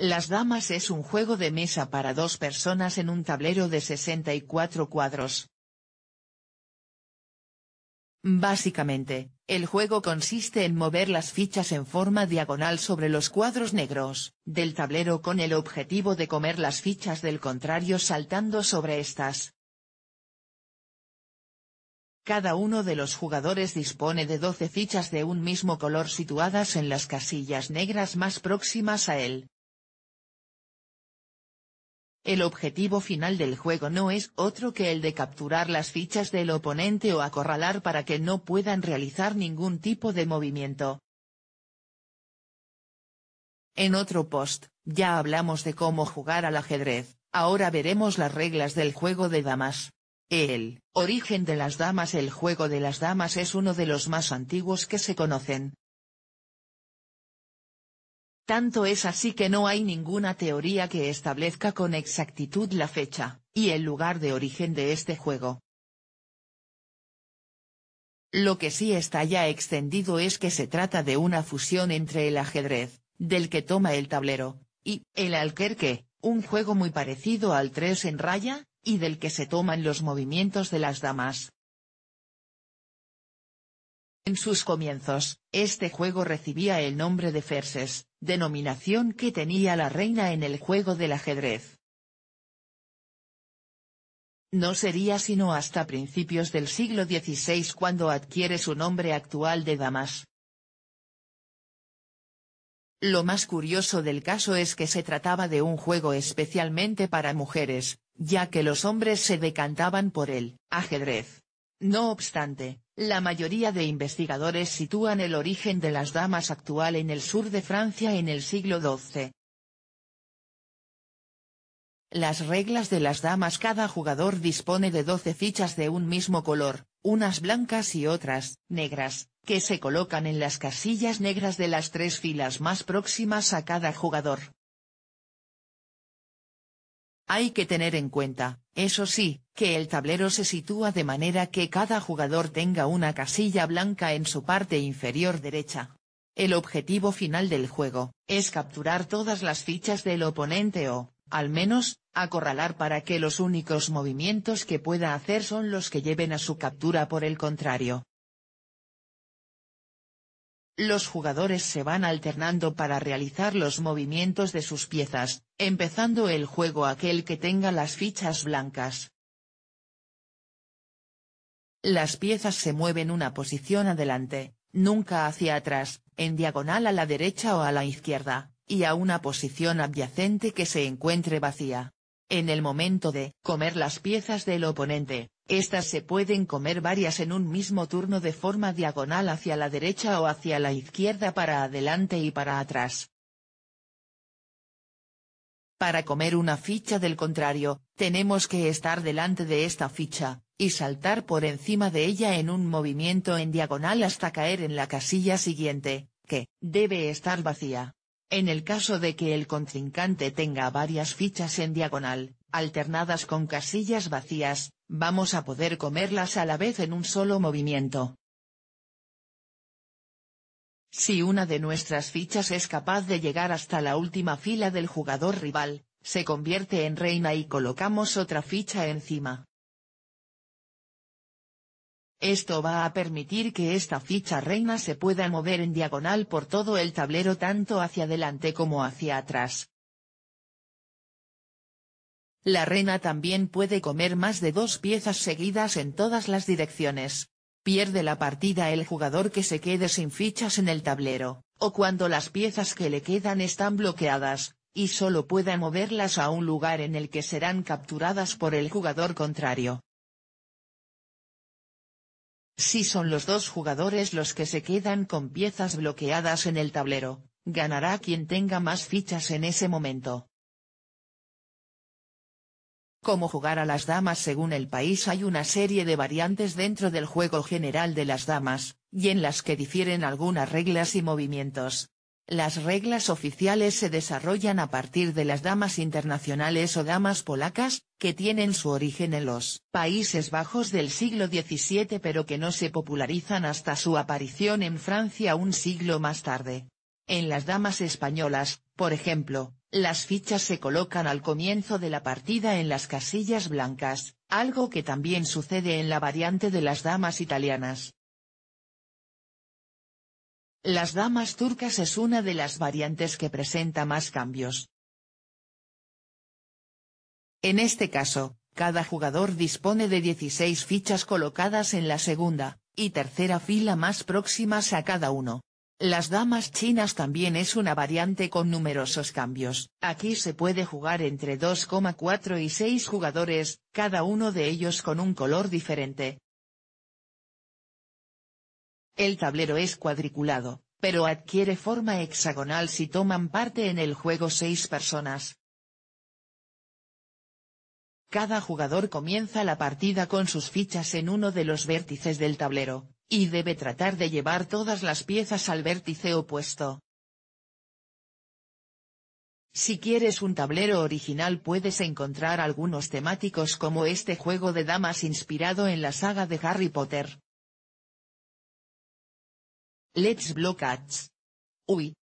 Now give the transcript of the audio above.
Las damas es un juego de mesa para dos personas en un tablero de 64 cuadros. Básicamente, el juego consiste en mover las fichas en forma diagonal sobre los cuadros negros del tablero con el objetivo de comer las fichas del contrario saltando sobre estas. Cada uno de los jugadores dispone de 12 fichas de un mismo color situadas en las casillas negras más próximas a él, el objetivo final del juego no es otro que el de capturar las fichas del oponente o acorralar para que no puedan realizar ningún tipo de movimiento. En otro post, ya hablamos de cómo jugar al ajedrez, ahora veremos las reglas del juego de damas. El origen de las damas El juego de las damas es uno de los más antiguos que se conocen, tanto es así que no hay ninguna teoría que establezca con exactitud la fecha, y el lugar de origen de este juego. Lo que sí está ya extendido es que se trata de una fusión entre el ajedrez, del que toma el tablero, y el alquerque, un juego muy parecido al 3 en raya, y del que se toman los movimientos de las damas. En sus comienzos, este juego recibía el nombre de Ferses, denominación que tenía la reina en el juego del ajedrez. No sería sino hasta principios del siglo XVI cuando adquiere su nombre actual de damas. Lo más curioso del caso es que se trataba de un juego especialmente para mujeres, ya que los hombres se decantaban por el ajedrez. No obstante, la mayoría de investigadores sitúan el origen de las damas actual en el sur de Francia en el siglo XII. Las reglas de las damas Cada jugador dispone de 12 fichas de un mismo color, unas blancas y otras, negras, que se colocan en las casillas negras de las tres filas más próximas a cada jugador. Hay que tener en cuenta, eso sí, que el tablero se sitúa de manera que cada jugador tenga una casilla blanca en su parte inferior derecha. El objetivo final del juego, es capturar todas las fichas del oponente o, al menos, acorralar para que los únicos movimientos que pueda hacer son los que lleven a su captura por el contrario los jugadores se van alternando para realizar los movimientos de sus piezas, empezando el juego aquel que tenga las fichas blancas. Las piezas se mueven una posición adelante, nunca hacia atrás, en diagonal a la derecha o a la izquierda, y a una posición adyacente que se encuentre vacía. En el momento de comer las piezas del oponente, estas se pueden comer varias en un mismo turno de forma diagonal hacia la derecha o hacia la izquierda para adelante y para atrás. Para comer una ficha del contrario, tenemos que estar delante de esta ficha, y saltar por encima de ella en un movimiento en diagonal hasta caer en la casilla siguiente, que, debe estar vacía. En el caso de que el contrincante tenga varias fichas en diagonal, alternadas con casillas vacías, vamos a poder comerlas a la vez en un solo movimiento. Si una de nuestras fichas es capaz de llegar hasta la última fila del jugador rival, se convierte en reina y colocamos otra ficha encima. Esto va a permitir que esta ficha reina se pueda mover en diagonal por todo el tablero tanto hacia adelante como hacia atrás, la reina también puede comer más de dos piezas seguidas en todas las direcciones. Pierde la partida el jugador que se quede sin fichas en el tablero, o cuando las piezas que le quedan están bloqueadas, y solo pueda moverlas a un lugar en el que serán capturadas por el jugador contrario. Si son los dos jugadores los que se quedan con piezas bloqueadas en el tablero, ganará quien tenga más fichas en ese momento. Cómo jugar a las damas según el país Hay una serie de variantes dentro del juego general de las damas, y en las que difieren algunas reglas y movimientos. Las reglas oficiales se desarrollan a partir de las damas internacionales o damas polacas, que tienen su origen en los Países Bajos del siglo XVII pero que no se popularizan hasta su aparición en Francia un siglo más tarde. En las damas españolas, por ejemplo, las fichas se colocan al comienzo de la partida en las casillas blancas, algo que también sucede en la variante de las damas italianas. Las damas turcas es una de las variantes que presenta más cambios. En este caso, cada jugador dispone de 16 fichas colocadas en la segunda, y tercera fila más próximas a cada uno. Las damas chinas también es una variante con numerosos cambios. Aquí se puede jugar entre 2,4 y 6 jugadores, cada uno de ellos con un color diferente. El tablero es cuadriculado, pero adquiere forma hexagonal si toman parte en el juego 6 personas. Cada jugador comienza la partida con sus fichas en uno de los vértices del tablero, y debe tratar de llevar todas las piezas al vértice opuesto. Si quieres un tablero original puedes encontrar algunos temáticos como este juego de damas inspirado en la saga de Harry Potter. Let's Block Hats. Uy,